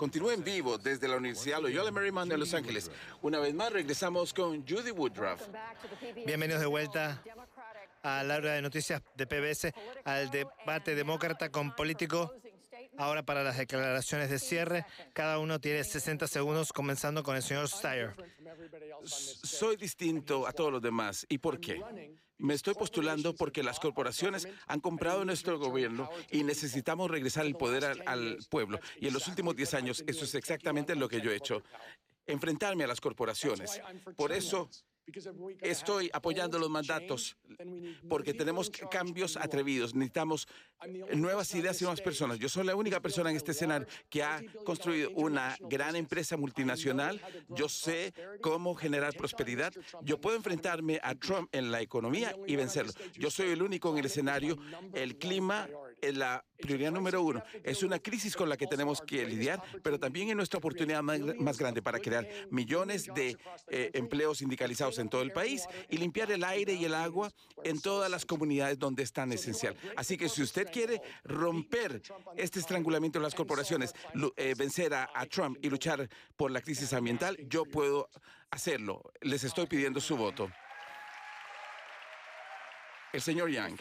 Continúa en vivo desde la Universidad Loyola Marymount de Los Ángeles. Una vez más regresamos con Judy Woodruff. Bienvenidos de vuelta a la hora de noticias de PBS, al debate demócrata con político. Ahora para las declaraciones de cierre, cada uno tiene 60 segundos, comenzando con el señor Steyer. Soy distinto a todos los demás. ¿Y por qué? Me estoy postulando porque las corporaciones han comprado nuestro gobierno y necesitamos regresar el poder al, pueblo. Y en los últimos 10 años eso es exactamente lo que yo he hecho, enfrentarme a las corporaciones. Por eso Estoy apoyando los mandatos porque tenemos cambios atrevidos. Necesitamos nuevas ideas y nuevas personas. Yo soy la única persona en este escenario que ha construido una gran empresa multinacional. Yo sé cómo generar prosperidad. Yo puedo enfrentarme a Trump en la economía y vencerlo. Yo soy el único en el escenario. El clima eh, la prioridad número uno. Es una crisis con la que tenemos que lidiar, pero también es nuestra oportunidad más, grande para crear millones de eh, empleos sindicalizados en todo el país y limpiar el aire y el agua en todas las comunidades donde es tan esencial. Así que si usted quiere romper este estrangulamiento de las corporaciones, eh, vencer a, a Trump y luchar por la crisis ambiental, yo puedo hacerlo. Les estoy pidiendo su voto. El señor Yang.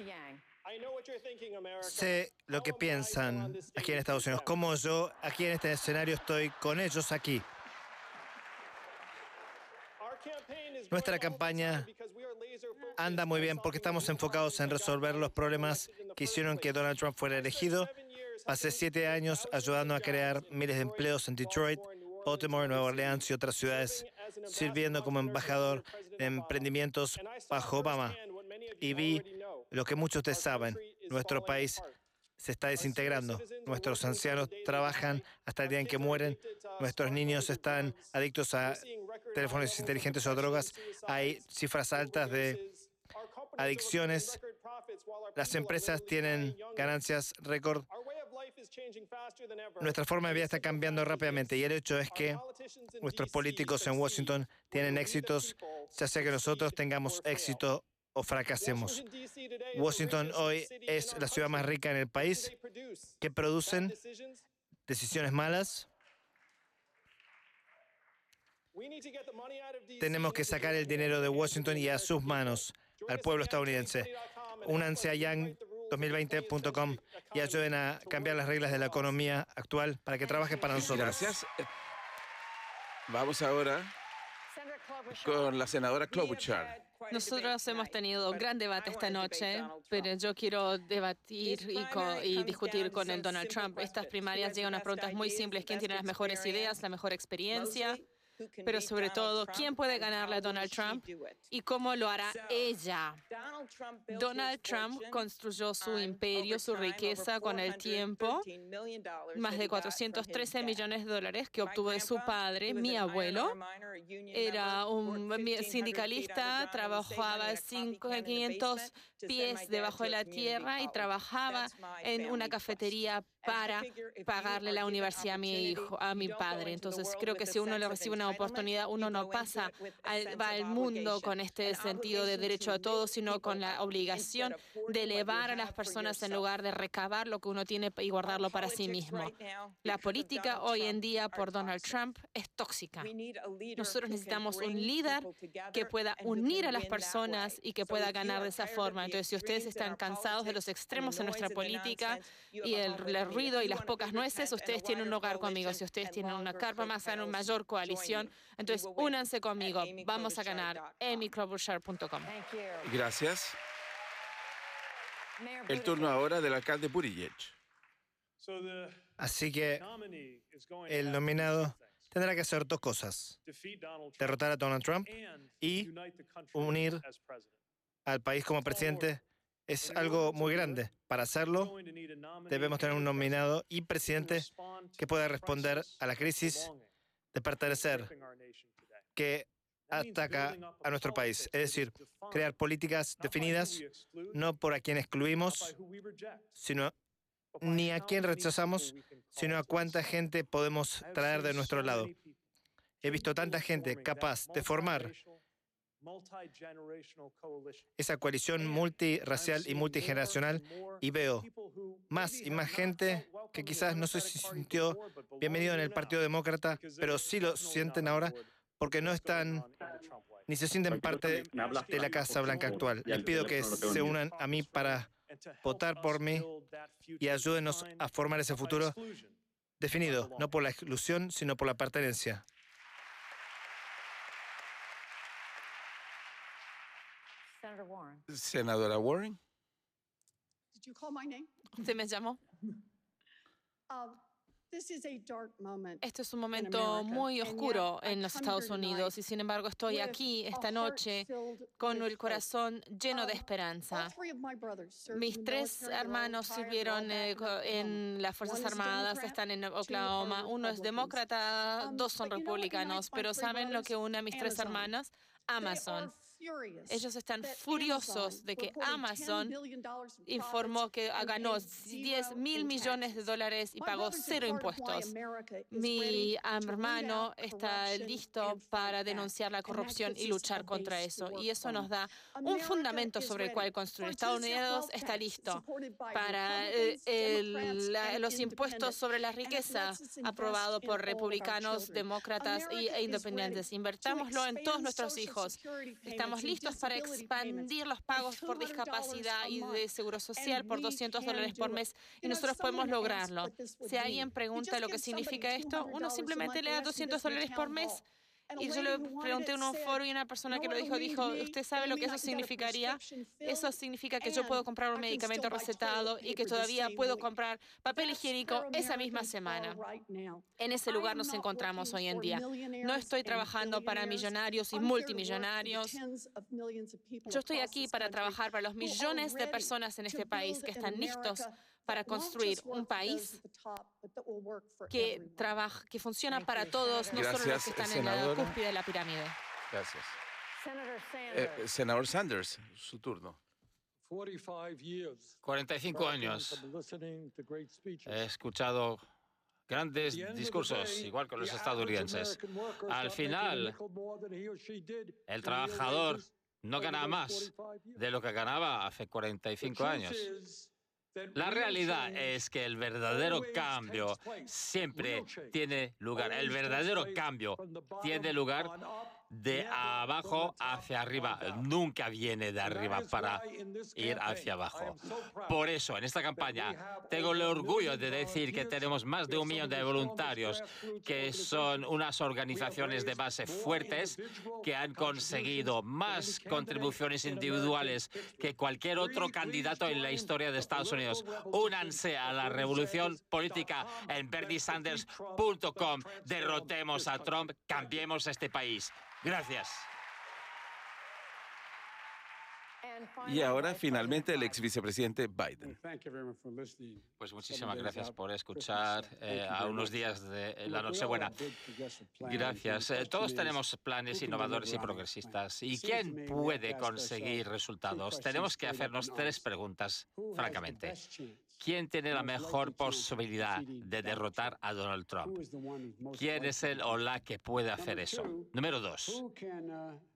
Sé lo que piensan aquí en Estados Unidos, como yo aquí en este escenario estoy con ellos aquí. Nuestra campaña anda muy bien porque estamos enfocados en resolver los problemas que hicieron que Donald Trump fuera elegido. Hace siete años ayudando a crear miles de empleos en Detroit, Baltimore, Nueva Orleans y otras ciudades, sirviendo como embajador de emprendimientos bajo Obama. Y vi lo que muchos de saben, nuestro país se está desintegrando. Nuestros ancianos trabajan hasta el día en que mueren. Nuestros niños están adictos a teléfonos inteligentes o drogas. Hay cifras altas de adicciones. Las empresas tienen ganancias récord. Nuestra forma de vida está cambiando rápidamente y el hecho es que nuestros políticos en Washington tienen éxitos, ya sea que nosotros tengamos éxito o fracasemos. Washington hoy es la ciudad más rica en el país. que producen? Decisiones malas. Tenemos que sacar el dinero de Washington y a sus manos, al pueblo estadounidense. Únanse a young2020.com y ayuden a cambiar las reglas de la economía actual para que trabaje para nosotros. Gracias. Vamos ahora con la senadora Klobuchar. Nosotros hemos tenido un gran debate esta noche, pero yo quiero debatir y, discutir con el Donald Trump. Estas primarias llegan a preguntas muy simples. ¿Quién tiene las mejores ideas, la mejor experiencia? pero sobre todo, ¿quién puede ganarle a Donald Trump y cómo lo hará ella? Donald Trump construyó su um, imperio, su riqueza con el tiempo, más de 413 millones de dólares que obtuvo de su padre. Mi abuelo era un sindicalista, trabajaba 500 pies debajo de la tierra y trabajaba en una cafetería para pagarle la universidad a mi hijo, a mi padre. Entonces creo que si uno le recibe una oportunidad, uno no pasa al, va al mundo con este sentido de derecho a todo, sino con la obligación de elevar a las personas en lugar de recabar lo que uno tiene y guardarlo para sí mismo. La política hoy en día por Donald Trump es tóxica. Nosotros necesitamos un líder que pueda unir a las personas y que pueda ganar de esa forma. Entonces, si ustedes están cansados de los extremos en nuestra política y el, el y las pocas nueces, ustedes tienen un hogar conmigo. Si ustedes tienen una carpa más en una mayor coalición, entonces únanse conmigo. Vamos a ganar. AmyKlobuchar.com. Gracias. El turno ahora del alcalde Burillet. Así que el nominado tendrá que hacer dos cosas. Derrotar a Donald Trump y unir al país como presidente es algo muy grande. Para hacerlo, debemos tener un nominado y presidente que pueda responder a la crisis de pertenecer que ataca a nuestro país. Es decir, crear políticas definidas no por a quien excluimos, sino ni a quién rechazamos, sino a cuánta gente podemos traer de nuestro lado. He visto tanta gente capaz de formar esa coalición multiracial y multigeneracional y veo más y más gente que quizás no se sintió bienvenido en el Partido Demócrata, pero sí lo sienten ahora porque no están ni se sienten parte de la Casa Blanca actual. Les pido que se unan a mí para votar por mí y ayúdenos a formar ese futuro definido, no por la exclusión, sino por la pertenencia. Senadora Warren. Did ¿Usted me llamó? este es un momento muy oscuro en los Estados Unidos y sin embargo estoy aquí esta noche con el corazón lleno de um, esperanza. Mis tres hermanos sirvieron eh, en las Fuerzas Armadas, están en Oklahoma. Uno es demócrata, um, dos son republicanos, pero ¿saben lo que une a mis tres hermanos? Amazon. Ellos están furiosos de que Amazon informó que ganó 10 mil millones de dólares y pagó cero impuestos. Mi hermano está listo para denunciar la corrupción y luchar contra eso. Y eso nos da un fundamento sobre el cual construir. Estados Unidos está listo para eh, los impuestos sobre la riqueza aprobado por republicanos, demócratas e independientes. Invertámoslo en todos nuestros hijos estamos listos para expandir los pagos por discapacidad y de seguro social por 200 dólares por mes y nosotros podemos lograrlo. Si alguien pregunta lo que significa esto, uno simplemente le da 200 dólares por mes y yo le pregunté en un foro y una persona que lo dijo dijo, ¿usted sabe lo que eso significaría? Eso significa que yo puedo comprar un medicamento recetado y que todavía puedo comprar papel higiénico esa misma semana. En ese lugar nos encontramos hoy en día. No estoy trabajando para millonarios y multimillonarios. Yo estoy aquí para trabajar para los millones de personas en este país que están listos para construir un país que, trabaja, que funciona para todos, no solo los que están en la cúspide de la pirámide. Gracias. Eh, eh, senador Sanders, su turno. 45 años. He escuchado grandes discursos, igual que los estadounidenses. Al final, el trabajador no gana más de lo que ganaba hace 45 años. La realidad es que el verdadero cambio siempre tiene lugar. El verdadero cambio tiene lugar de abajo hacia arriba, nunca viene de arriba para ir hacia abajo. Por eso, en esta campaña, tengo el orgullo de decir que tenemos más de un millón de voluntarios, que son unas organizaciones de base fuertes que han conseguido más contribuciones individuales que cualquier otro candidato en la historia de Estados Unidos. Únanse a la revolución política en berniesanders.com. Derrotemos a Trump, cambiemos este país. Gracias. Y ahora finalmente el ex vicepresidente Biden. Pues muchísimas gracias por escuchar eh, a unos días de la Nochebuena. Gracias. Eh, todos tenemos planes innovadores y progresistas. ¿Y quién puede conseguir resultados? Tenemos que hacernos tres preguntas, francamente. ¿Quién tiene la mejor posibilidad de derrotar a Donald Trump? ¿Quién es el o la que puede hacer eso? Número dos, uh,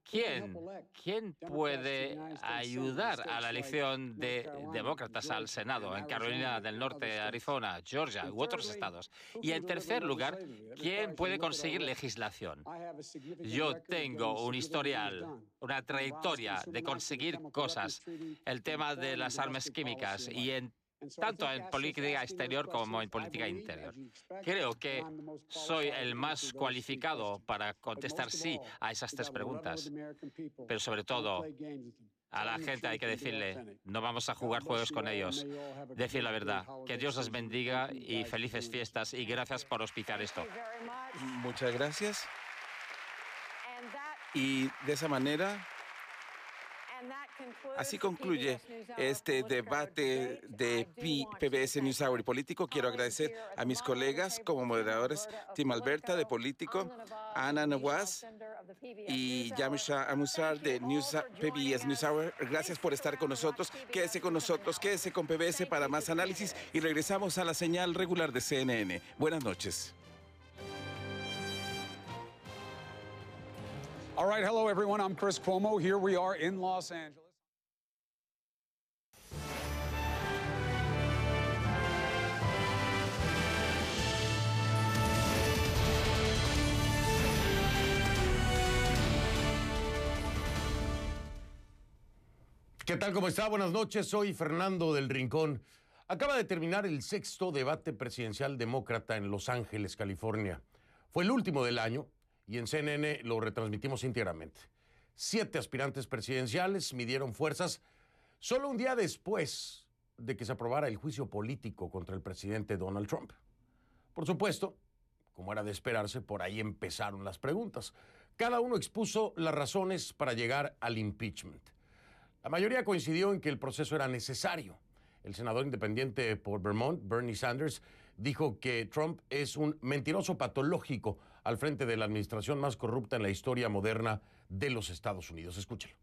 ¿quién, quién puede ayudar a la elección de demócratas al Senado en Carolina del Norte, Arizona, Georgia u otros estados? Y en tercer lugar, ¿quién puede conseguir legislación? Yo tengo un historial, una trayectoria de conseguir cosas, el tema de las armas químicas y en tanto en política exterior como en política interior. Creo que soy el más cualificado para contestar sí a esas tres preguntas, pero sobre todo a la gente hay que decirle, no vamos a jugar juegos con ellos. Decir la verdad. Que Dios los bendiga y felices fiestas y gracias por hospitar esto. Muchas gracias. Y de esa manera Así concluye este debate de PBS News y Político. Quiero agradecer a mis colegas como moderadores, Tim Alberta de Político, Ana Nawaz y Yamisha Amusar de PBS News Gracias por estar con nosotros. Quédese con nosotros, quédese con PBS para más análisis y regresamos a la señal regular de CNN. Buenas noches. All right, hello everyone. I'm Chris Cuomo. Here we are in Los Angeles. ¿Qué tal? ¿Cómo está? Buenas noches. Soy Fernando del Rincón. Acaba de terminar el sexto debate presidencial demócrata en Los Ángeles, California. Fue el último del año y en CNN lo retransmitimos íntegramente. Siete aspirantes presidenciales midieron fuerzas solo un día después de que se aprobara el juicio político contra el presidente Donald Trump. Por supuesto, como era de esperarse, por ahí empezaron las preguntas. Cada uno expuso las razones para llegar al impeachment. La mayoría coincidió en que el proceso era necesario. El senador independiente por Vermont, Bernie Sanders, dijo que Trump es un mentiroso patológico al frente de la administración más corrupta en la historia moderna de los Estados Unidos. Escúchelo.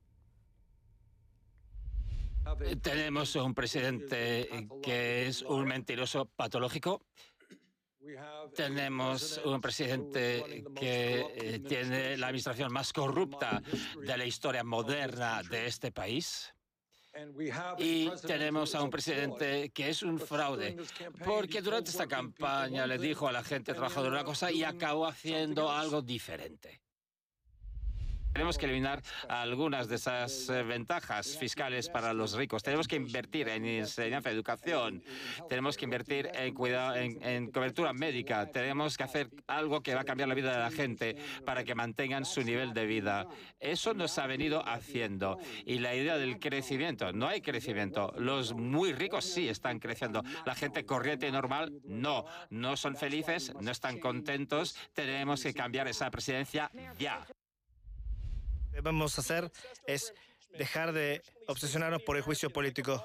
Tenemos un presidente que es un mentiroso patológico. Tenemos un presidente que eh, tiene la administración más corrupta de la historia moderna de este país y tenemos a un presidente que es un fraude, porque durante esta campaña le dijo a la gente trabajadora una cosa y acabó haciendo algo diferente. Tenemos que eliminar algunas de esas eh, ventajas fiscales para los ricos. Tenemos que invertir en enseñanza, educación. Tenemos que invertir en, cuidado, en, en, cobertura médica. Tenemos que hacer algo que va a cambiar la vida de la gente para que mantengan su nivel de vida. Eso nos ha venido haciendo. Y la idea del crecimiento. No hay crecimiento. Los muy ricos sí están creciendo. La gente corriente y normal no. No son felices, no están contentos. Tenemos que cambiar esa presidencia ya debemos hacer es dejar de obsesionarnos por el juicio político,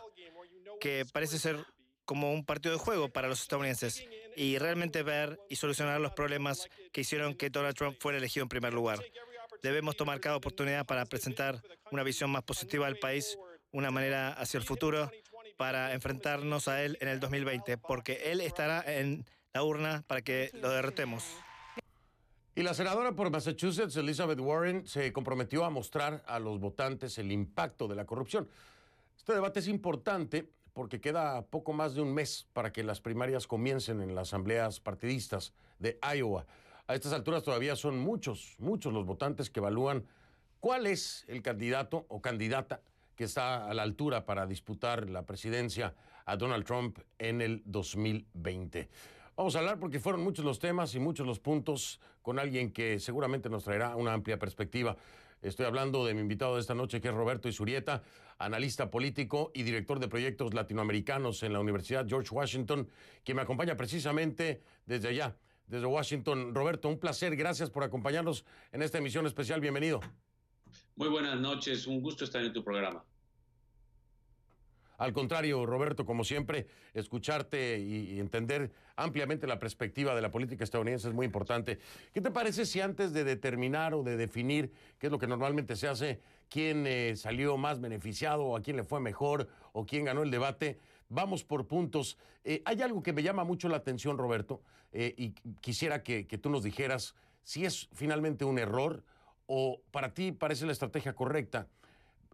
que parece ser como un partido de juego para los estadounidenses, y realmente ver y solucionar los problemas que hicieron que Donald Trump fuera elegido en primer lugar. Debemos tomar cada oportunidad para presentar una visión más positiva al país, una manera hacia el futuro, para enfrentarnos a él en el 2020, porque él estará en la urna para que lo derrotemos. Y la senadora por Massachusetts, Elizabeth Warren, se comprometió a mostrar a los votantes el impacto de la corrupción. Este debate es importante porque queda poco más de un mes para que las primarias comiencen en las asambleas partidistas de Iowa. A estas alturas todavía son muchos, muchos los votantes que evalúan cuál es el candidato o candidata que está a la altura para disputar la presidencia a Donald Trump en el 2020. Vamos a hablar porque fueron muchos los temas y muchos los puntos con alguien que seguramente nos traerá una amplia perspectiva. Estoy hablando de mi invitado de esta noche, que es Roberto Isurieta, analista político y director de proyectos latinoamericanos en la Universidad George Washington, que me acompaña precisamente desde allá, desde Washington. Roberto, un placer, gracias por acompañarnos en esta emisión especial. Bienvenido. Muy buenas noches, un gusto estar en tu programa. Al contrario, Roberto, como siempre, escucharte y, entender ampliamente la perspectiva de la política estadounidense es muy importante. ¿Qué te parece si antes de determinar o de definir qué es lo que normalmente se hace, quién eh, salió más beneficiado o a quién le fue mejor o quién ganó el debate, vamos por puntos. Eh, hay algo que me llama mucho la atención, Roberto, eh, y quisiera que tú nos dijeras si es finalmente un error o para ti parece la estrategia correcta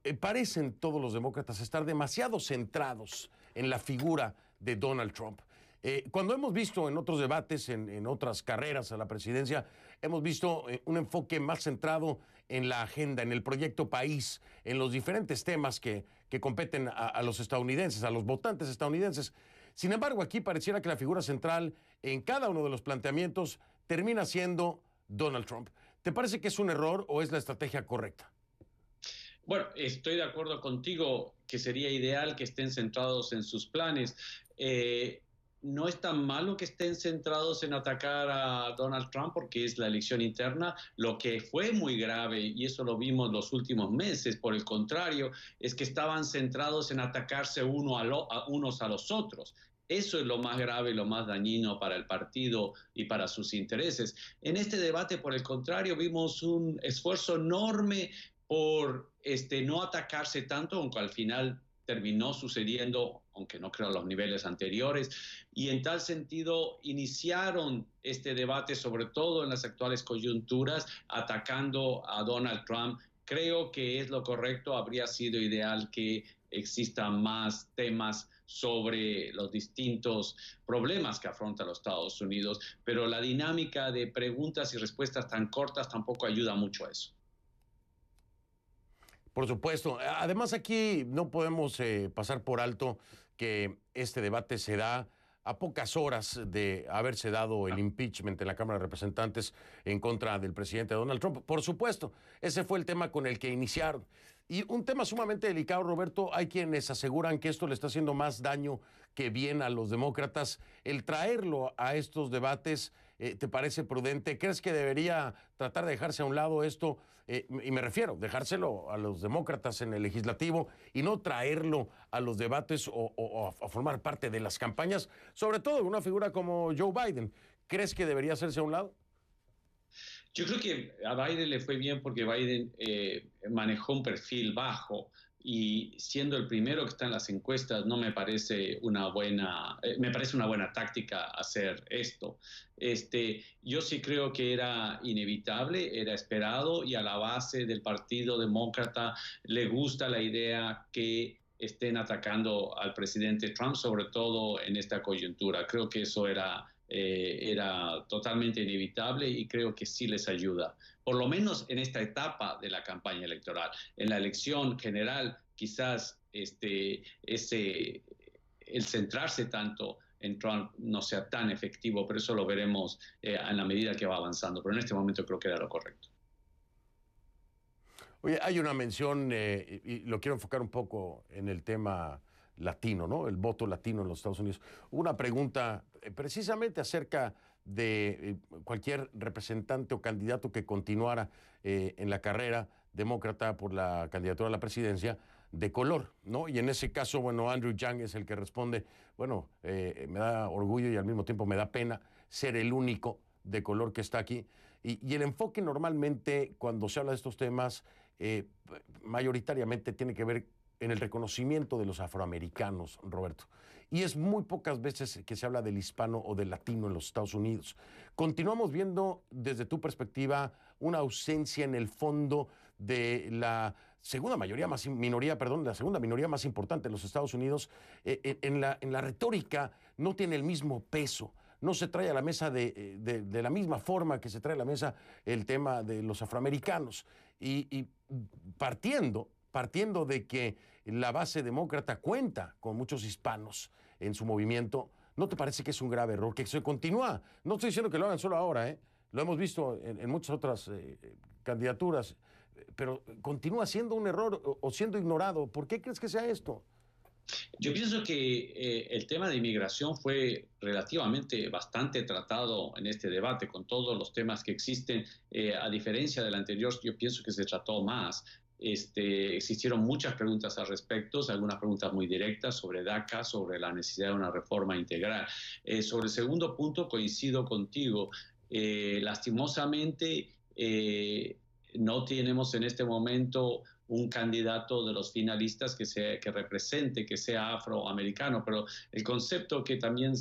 eh, parecen todos los demócratas estar demasiado centrados en la figura de Donald Trump. Eh, cuando hemos visto en otros debates, en, otras carreras a la presidencia, hemos visto eh, un enfoque más centrado en la agenda, en el proyecto país, en los diferentes temas que, competen a, a, los estadounidenses, a los votantes estadounidenses. Sin embargo, aquí pareciera que la figura central en cada uno de los planteamientos termina siendo Donald Trump. ¿Te parece que es un error o es la estrategia correcta? Bueno, estoy de acuerdo contigo que sería ideal que estén centrados en sus planes. Eh, no es tan malo que estén centrados en atacar a Donald Trump porque es la elección interna. Lo que fue muy grave, y eso lo vimos los últimos meses, por el contrario, es que estaban centrados en atacarse uno a, unos a los otros. Eso es lo más grave y lo más dañino para el partido y para sus intereses. En este debate, por el contrario, vimos un esfuerzo enorme por este, no atacarse tanto, aunque al final terminó sucediendo, aunque no creo a los niveles anteriores, y en tal sentido iniciaron este debate, sobre todo en las actuales coyunturas, atacando a Donald Trump. Creo que es lo correcto, habría sido ideal que existan más temas sobre los distintos problemas que afronta los Estados Unidos, pero la dinámica de preguntas y respuestas tan cortas tampoco ayuda mucho a eso. Por supuesto. Además, aquí no podemos eh, pasar por alto que este debate se da a pocas horas de haberse dado el ah. impeachment en la Cámara de Representantes en contra del presidente Donald Trump. Por supuesto, ese fue el tema con el que iniciaron. Y un tema sumamente delicado, Roberto. Hay quienes aseguran que esto le está haciendo más daño que bien a los demócratas el traerlo a estos debates. Eh, ¿Te parece prudente? ¿Crees que debería tratar de dejarse a un lado esto? Eh, y me refiero, dejárselo a los demócratas en el legislativo y no traerlo a los debates o, a formar parte de las campañas, sobre todo una figura como Joe Biden. ¿Crees que debería hacerse a un lado? Yo creo que a Biden le fue bien porque Biden eh, manejó un perfil bajo, y siendo el primero que está en las encuestas no me parece una buena eh, me parece una buena táctica hacer esto este yo sí creo que era inevitable era esperado y a la base del partido demócrata le gusta la idea que estén atacando al presidente Trump sobre todo en esta coyuntura creo que eso era eh, totalmente inevitable y creo que sí les ayuda por lo menos en esta etapa de la campaña electoral. En la elección general, quizás este, ese, el centrarse tanto en Trump no sea tan efectivo, pero eso lo veremos eh, en la medida que va avanzando. Pero en este momento creo que era lo correcto. Oye, hay una mención, eh, y lo quiero enfocar un poco en el tema latino, ¿no? El voto latino en los Estados Unidos. Una pregunta eh, precisamente acerca de eh, cualquier representante o candidato que continuara eh, en la carrera demócrata por la candidatura a la presidencia de color, ¿no? Y en ese caso, bueno, Andrew Yang es el que responde, bueno, eh, me da orgullo y al mismo tiempo me da pena ser el único de color que está aquí. Y, el enfoque normalmente cuando se habla de estos temas, mayoritariamente tiene que ver en el reconocimiento de los afroamericanos, Roberto. Y es muy pocas veces que se habla del hispano o del latino en los Estados Unidos. Continuamos viendo, desde tu perspectiva, una ausencia en el fondo de la segunda mayoría más minoría, perdón, la segunda minoría más importante en los Estados Unidos, eh, en, la, en la retórica no tiene el mismo peso no se trae a la mesa de, eh, la misma forma que se trae a la mesa el tema de los afroamericanos. y partiendo partiendo de que la base demócrata cuenta con muchos hispanos en su movimiento, ¿no te parece que es un grave error que se continúa? No estoy diciendo que lo hagan solo ahora, ¿eh? lo hemos visto en, muchas otras eh, candidaturas, pero continúa siendo un error o, siendo ignorado. ¿Por qué crees que sea esto? Yo pienso que eh, el tema de inmigración fue relativamente bastante tratado en este debate, con todos los temas que existen. a diferencia del anterior, yo pienso que se trató más. Este, existieron muchas preguntas al respecto, algunas preguntas muy directas sobre DACA, sobre la necesidad de una reforma integral. Eh, sobre el segundo punto coincido contigo. Eh, lastimosamente, eh, no tenemos en este momento un candidato de los finalistas que, sea, que represente, que sea afroamericano, pero el concepto que también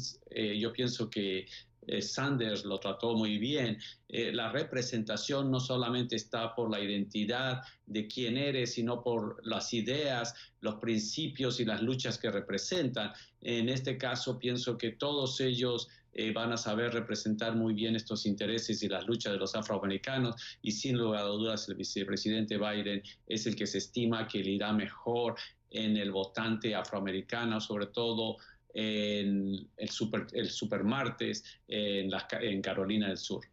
yo pienso que eh, Sanders lo trató muy bien. Eh, la representación no solamente está por la identidad de quién eres, sino por las ideas, los principios y las luchas que representan. En este caso, pienso que todos ellos eh, van a saber representar muy bien estos intereses y las luchas de los afroamericanos y sin lugar a dudas el vicepresidente Biden es el que se estima que le irá mejor en el votante afroamericano, sobre todo en el, super, el en, en Carolina del Sur.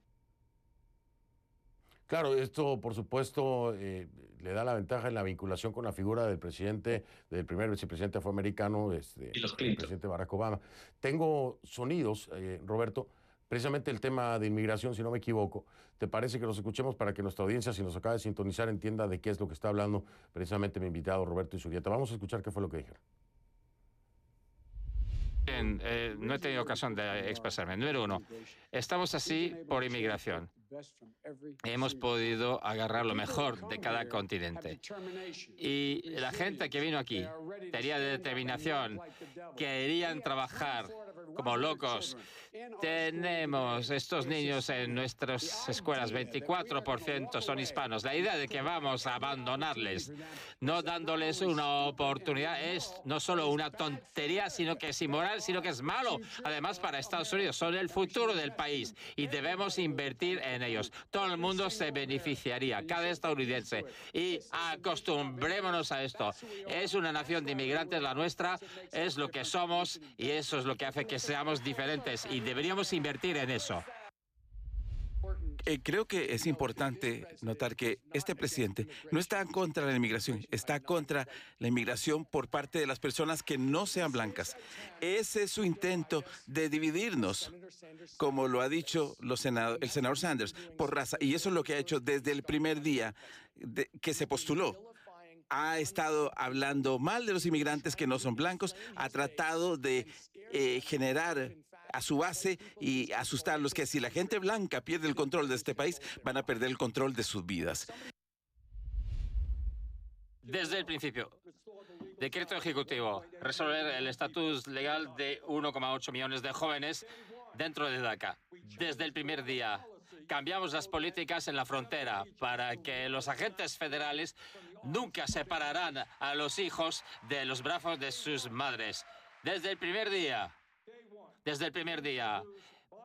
Claro, esto por supuesto eh, le da la ventaja en la vinculación con la figura del presidente, del primer vicepresidente afroamericano, este, el presidente Barack Obama. Tengo sonidos, eh, Roberto, precisamente el tema de inmigración, si no me equivoco. ¿Te parece que los escuchemos para que nuestra audiencia, si nos acaba de sintonizar, entienda de qué es lo que está hablando precisamente mi invitado Roberto y Isurieta? Vamos a escuchar qué fue lo que dijeron. Bien, eh, no he tenido ocasión de expresarme. Número uno, estamos así por inmigración. Hemos podido agarrar lo mejor de cada continente. Y la gente que vino aquí tenía determinación, querían trabajar como locos. Tenemos estos niños en nuestras escuelas, 24% son hispanos. La idea de que vamos a abandonarles, no dándoles una oportunidad, es no solo una tontería, sino que es inmoral, sino que es malo. Además, para Estados Unidos son el futuro del país y debemos invertir en ellos. Todo el mundo se beneficiaría, cada estadounidense. Y acostumbrémonos a esto. Es una nación de inmigrantes la nuestra, es lo que somos y eso es lo que hace que seamos diferentes y deberíamos invertir en eso. Eh, creo que es importante notar que este presidente no está contra la inmigración, está contra la inmigración por parte de las personas que no sean blancas. Ese es su intento de dividirnos, como lo ha dicho el senador Sanders, por raza. Y eso es lo que ha hecho desde el primer día que se postuló ha estado hablando mal de los inmigrantes que no son blancos, ha tratado de eh, generar a su base y asustarlos, que si la gente blanca pierde el control de este país, van a perder el control de sus vidas. Desde el principio, decreto ejecutivo, resolver el estatus legal de 1,8 millones de jóvenes dentro de DACA. Desde el primer día, cambiamos las políticas en la frontera para que los agentes federales nunca separarán a los hijos de los brazos de sus madres. Desde el primer día, desde el primer día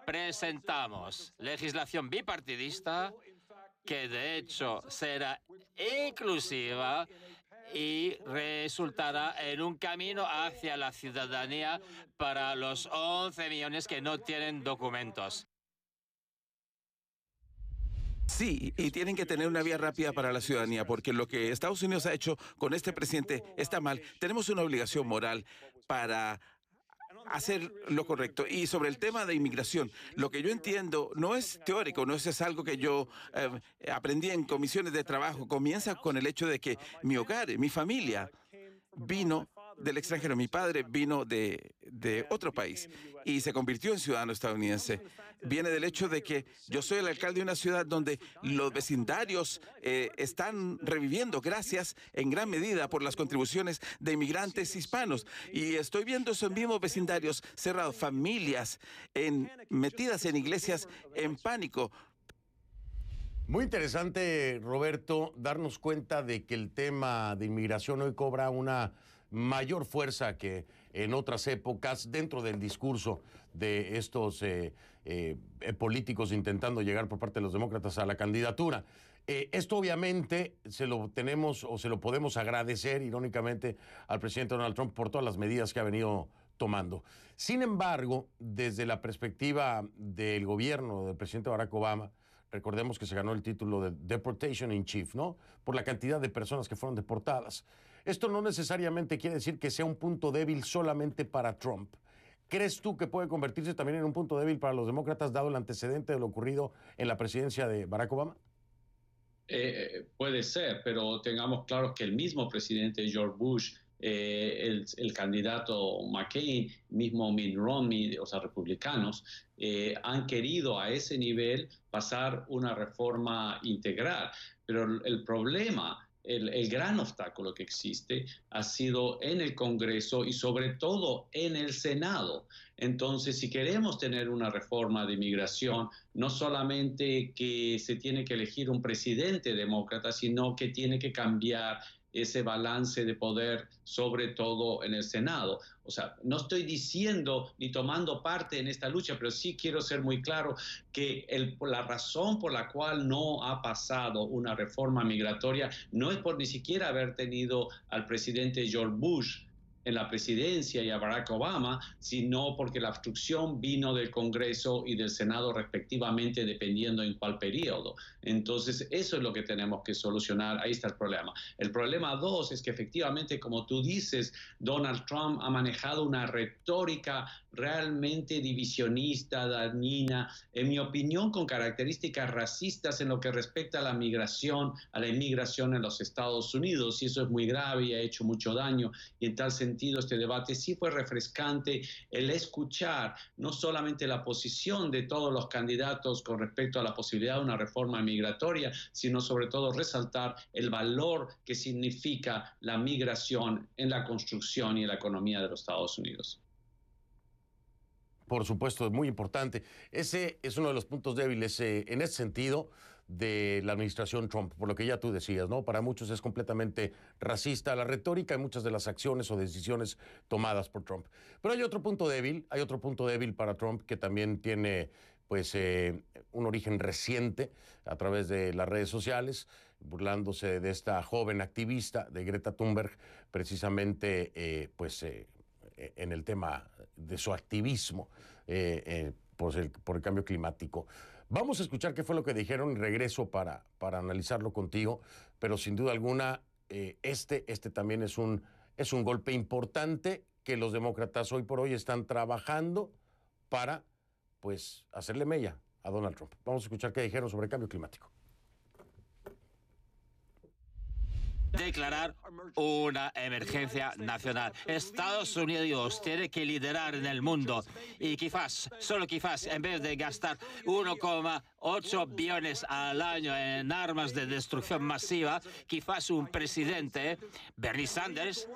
presentamos legislación bipartidista que de hecho será inclusiva y resultará en un camino hacia la ciudadanía para los 11 millones que no tienen documentos. Sí, y tienen que tener una vía rápida para la ciudadanía, porque lo que Estados Unidos ha hecho con este presidente está mal. Tenemos una obligación moral para hacer lo correcto. Y sobre el tema de inmigración, lo que yo entiendo no es teórico, no es algo que yo eh, aprendí en comisiones de trabajo. Comienza con el hecho de que mi hogar, mi familia, vino del extranjero. Mi padre vino de de otro país y se convirtió en ciudadano estadounidense. Viene del hecho de que yo soy el alcalde de una ciudad donde los vecindarios eh, están reviviendo gracias en gran medida por las contribuciones de inmigrantes hispanos. Y estoy viendo esos mismos vecindarios cerrados, familias en, metidas en iglesias en pánico. Muy interesante, Roberto, darnos cuenta de que el tema de inmigración hoy cobra una mayor fuerza que en otras épocas dentro del discurso de estos eh, eh, eh, políticos intentando llegar por parte de los demócratas a la candidatura. esto obviamente se lo tenemos o se lo podemos agradecer irónicamente al presidente Donald Trump por todas las medidas que ha venido tomando. Sin embargo, desde la perspectiva del gobierno del presidente Barack Obama, recordemos que se ganó el título de Deportation in Chief, ¿no? Por la cantidad de personas que fueron deportadas. Esto no necesariamente quiere decir que sea un punto débil solamente para Trump. ¿Crees tú que puede convertirse también en un punto débil para los demócratas, dado el antecedente de lo ocurrido en la presidencia de Barack Obama? Eh, puede ser, pero tengamos claro que el mismo presidente George Bush, eh, el, candidato McCain, mismo Mitt Romney, o sea, republicanos, eh, han querido a ese nivel pasar una reforma integral. Pero el problema el, gran obstáculo que existe ha sido en el Congreso y sobre todo en el Senado. Entonces, si queremos tener una reforma de inmigración, no solamente que se tiene que elegir un presidente demócrata, sino que tiene que cambiar ese balance de poder, sobre todo en el Senado. O sea, no estoy diciendo ni tomando parte en esta lucha, pero sí quiero ser muy claro que el, la razón por la cual no ha pasado una reforma migratoria no es por ni siquiera haber tenido al presidente George Bush en la presidencia y a Barack Obama, sino porque la obstrucción vino del Congreso y del Senado respectivamente, dependiendo en cuál periodo. Entonces, eso es lo que tenemos que solucionar. Ahí está el problema. El problema dos es que efectivamente, como tú dices, Donald Trump ha manejado una retórica realmente divisionista, dañina, en mi opinión, con características racistas en lo que respecta a la migración, a la inmigración en los Estados Unidos, y eso es muy grave y ha hecho mucho daño. Y en tal sentido, este debate sí fue refrescante el escuchar no solamente la posición de todos los candidatos con respecto a la posibilidad de una reforma migratoria, sino sobre todo resaltar el valor que significa la migración en la construcción y en la economía de los Estados Unidos por supuesto, es muy importante. Ese es uno de los puntos débiles eh, en ese sentido de la administración Trump, por lo que ya tú decías, ¿no? Para muchos es completamente racista la retórica y muchas de las acciones o decisiones tomadas por Trump. Pero hay otro punto débil, hay otro punto débil para Trump que también tiene pues eh, un origen reciente a través de las redes sociales, burlándose de esta joven activista de Greta Thunberg, precisamente eh, pues en el tema de su activismo eh, eh, por, el, cambio climático. Vamos a escuchar qué fue lo que dijeron regreso para, para analizarlo contigo, pero sin duda alguna eh, este, este también es un, es un golpe importante que los demócratas hoy por hoy están trabajando para pues hacerle mella a Donald Trump. Vamos a escuchar qué dijeron sobre el cambio climático. declarar una emergencia nacional. Estados Unidos tiene que liderar en el mundo y quizás, solo quizás, en vez de gastar 1,8 billones al año en armas de destrucción masiva, quizás un presidente, Bernie Sanders,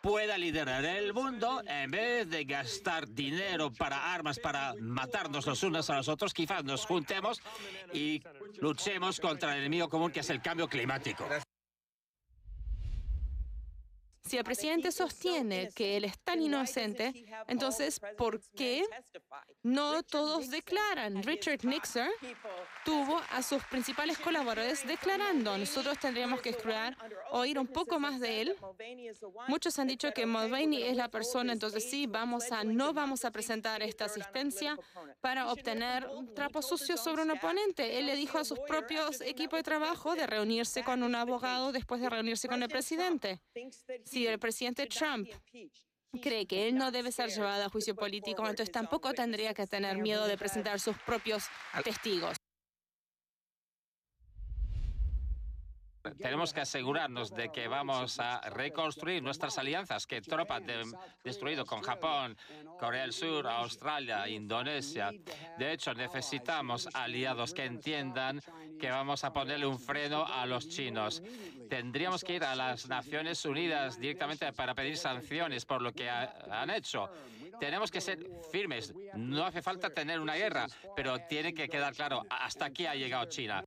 pueda liderar el mundo en vez de gastar dinero para armas para matarnos los unos a los otros, quizás nos juntemos y luchemos contra el enemigo común que es el cambio climático. Si el presidente sostiene que él es tan inocente, entonces, ¿por qué no todos declaran? Richard Nixon tuvo a sus principales colaboradores declarando. Nosotros tendríamos que escuchar oír un poco más de él. Muchos han dicho que Mulvaney es la persona, entonces sí, vamos a, no vamos a presentar esta asistencia para obtener un trapo sucio sobre un oponente. Él le dijo a sus propios equipos de trabajo de reunirse con un abogado después de reunirse con el presidente si el presidente Trump cree que él no debe ser llevado a juicio político, entonces tampoco tendría que tener miedo de presentar sus propios testigos. Tenemos que asegurarnos de que vamos a reconstruir nuestras alianzas que tropas han destruido con Japón, Corea del Sur, Australia, Indonesia. De hecho, necesitamos aliados que entiendan que vamos a ponerle un freno a los chinos tendríamos que ir a las Naciones Unidas directamente para pedir sanciones por lo que han hecho. Tenemos que ser firmes. No hace falta tener una guerra, pero tiene que quedar claro, hasta aquí ha llegado China.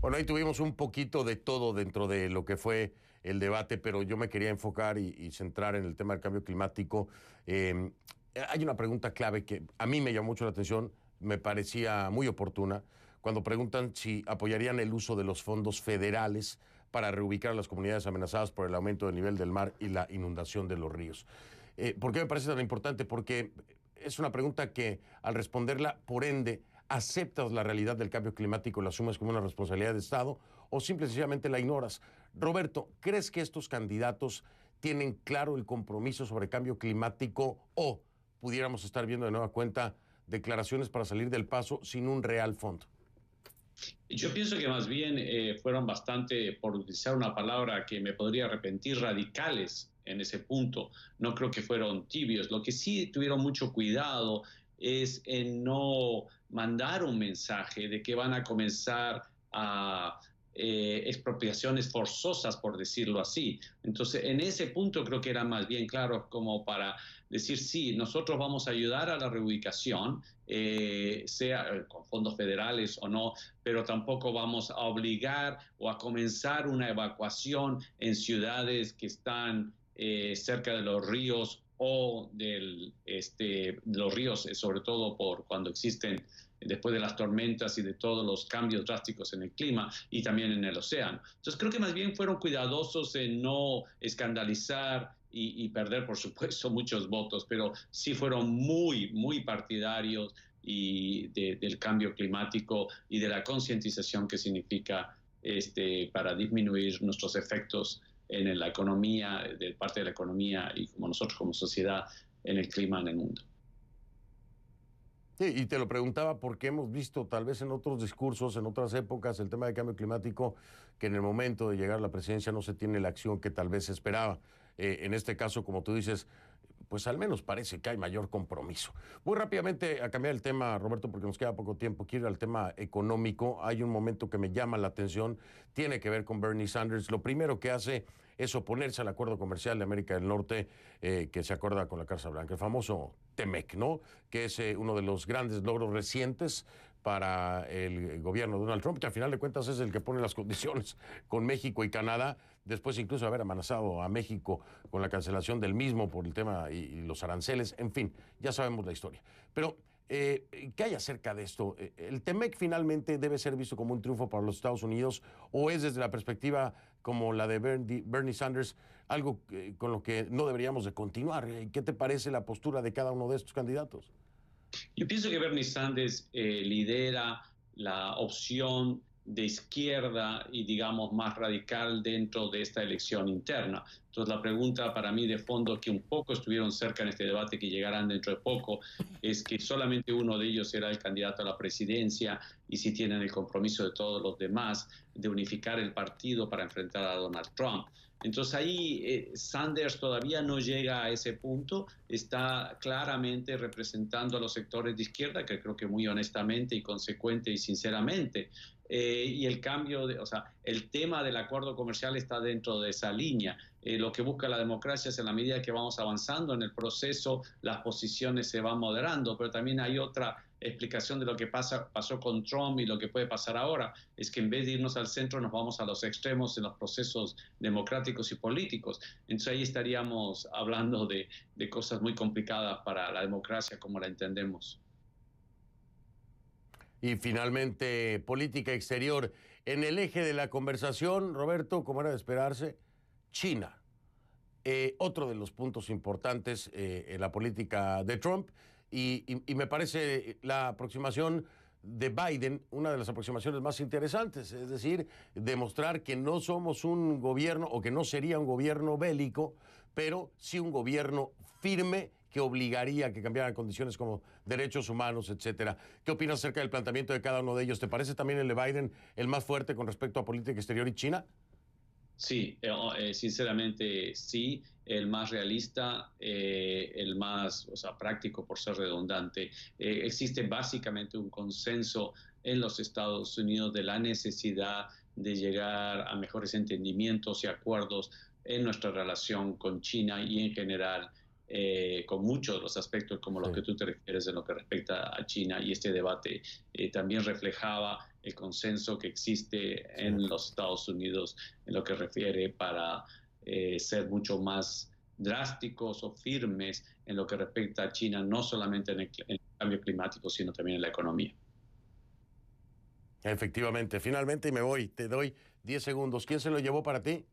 Bueno, ahí tuvimos un poquito de todo dentro de lo que fue el debate, pero yo me quería enfocar y, centrar en el tema del cambio climático. Em, hay una pregunta clave que a mí me llamó mucho la atención, me parecía muy oportuna, cuando preguntan si apoyarían el uso de los fondos federales para reubicar a las comunidades amenazadas por el aumento del nivel del mar y la inundación de los ríos. Eh, ¿Por qué me parece tan importante? Porque es una pregunta que al responderla, por ende, aceptas la realidad del cambio climático, y la asumes como una responsabilidad de Estado o simplemente la ignoras. Roberto, ¿crees que estos candidatos tienen claro el compromiso sobre cambio climático o pudiéramos estar viendo de nueva cuenta declaraciones para salir del paso sin un real fondo? Yo pienso que más bien eh, fueron bastante, por utilizar una palabra que me podría arrepentir, radicales en ese punto. No creo que fueron tibios. Lo que sí tuvieron mucho cuidado es en no mandar un mensaje de que van a comenzar a eh, expropiaciones forzosas, por decirlo así. Entonces, en ese punto creo que era más bien claro como para decir, sí, nosotros vamos a ayudar a la reubicación, eh, sea eh, con fondos federales o no, pero tampoco vamos a obligar o a comenzar una evacuación en ciudades que están cerca de los ríos o del, este, los ríos, sobre todo por cuando existen después de las tormentas y de todos los cambios drásticos en el clima y también en el océano. Entonces creo que más bien fueron cuidadosos en no escandalizar y, perder, por supuesto, muchos votos, pero sí fueron muy, muy partidarios y del cambio climático y de la concientización que significa este, para disminuir nuestros efectos en la economía, de parte de la economía y como nosotros como sociedad, en el clima en el mundo y te lo preguntaba porque hemos visto tal vez en otros discursos, en otras épocas, el tema de cambio climático, que en el momento de llegar a la presidencia no se tiene la acción que tal vez se esperaba. Eh, en este caso, como tú dices, pues al menos parece que hay mayor compromiso. Muy rápidamente a cambiar el tema, Roberto, porque nos queda poco tiempo, quiero ir al tema económico. Hay un momento que me llama la atención, tiene que ver con Bernie Sanders. Lo primero que hace es oponerse al acuerdo comercial de América del Norte eh, que se acuerda con la Casa Blanca, el famoso TEMEC, ¿no? Que es eh, uno de los grandes logros recientes para el gobierno de Donald Trump, que al final de cuentas es el que pone las condiciones con México y Canadá, después incluso haber amenazado a México con la cancelación del mismo por el tema y, los aranceles, en fin, ya sabemos la historia. Pero eh, ¿Qué hay acerca de esto? ¿El TEMEC finalmente debe ser visto como un triunfo para los Estados Unidos o es desde la perspectiva como la de Bernie Sanders, algo con lo que no deberíamos de continuar. ¿Qué te parece la postura de cada uno de estos candidatos? Yo pienso que Bernie Sanders eh, lidera la opción de izquierda y digamos más radical dentro de esta elección interna. Entonces la pregunta para mí de fondo que un poco estuvieron cerca en este debate que llegarán dentro de poco es que solamente uno de ellos era el candidato a la presidencia y si tienen el compromiso de todos los demás de unificar el partido para enfrentar a Donald Trump. Entonces ahí eh, Sanders todavía no llega a ese punto, está claramente representando a los sectores de izquierda, que creo que muy honestamente y consecuente y sinceramente eh, y el cambio, de, o sea, el tema del acuerdo comercial está dentro de esa línea. Eh, lo que busca la democracia es en la medida que vamos avanzando en el proceso, las posiciones se van moderando, pero también hay otra explicación de lo que pasa, pasó con Trump y lo que puede pasar ahora, es que en vez de irnos al centro nos vamos a los extremos en los procesos democráticos y políticos. Entonces ahí estaríamos hablando de, de cosas muy complicadas para la democracia como la entendemos y finalmente política exterior. En el eje de la conversación, Roberto, como era de esperarse, China. Eh, otro de los puntos importantes eh, en la política de Trump y, y, me parece la aproximación de Biden una de las aproximaciones más interesantes, es decir, demostrar que no somos un gobierno o que no sería un gobierno bélico, pero sí un gobierno firme que obligaría a que cambiaran condiciones como derechos humanos, etcétera. ¿Qué opinas acerca del planteamiento de cada uno de ellos? ¿Te parece también el de Biden el más fuerte con respecto a política exterior y China? Sí, eh, oh, eh, sinceramente sí, el más realista, eh, el más o sea, práctico por ser redundante. existe básicamente un consenso en los Estados Unidos de la necesidad de llegar a mejores entendimientos y acuerdos en nuestra relación con China y en general eh, con muchos de los aspectos como los que tú te refieres en lo que respecta a China y este debate eh, también reflejaba el consenso que existe en los Estados Unidos en lo que refiere para eh, ser mucho más drásticos o firmes en lo que respecta a China, no solamente en el, cambio climático, sino también en la economía. Efectivamente, finalmente me voy, te doy 10 segundos. ¿Quién se lo llevó para ti?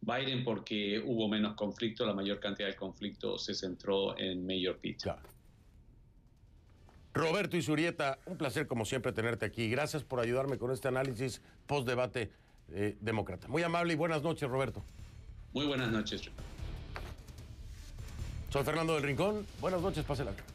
Biden porque hubo menos conflicto, la mayor cantidad de conflicto se centró en Mayor pizza. Roberto y Zurieta, un placer como siempre tenerte aquí. Gracias por ayudarme con este análisis post-debate eh, demócrata. Muy amable y buenas noches, Roberto. Muy buenas noches. Soy Fernando del Rincón. Buenas noches, pásela.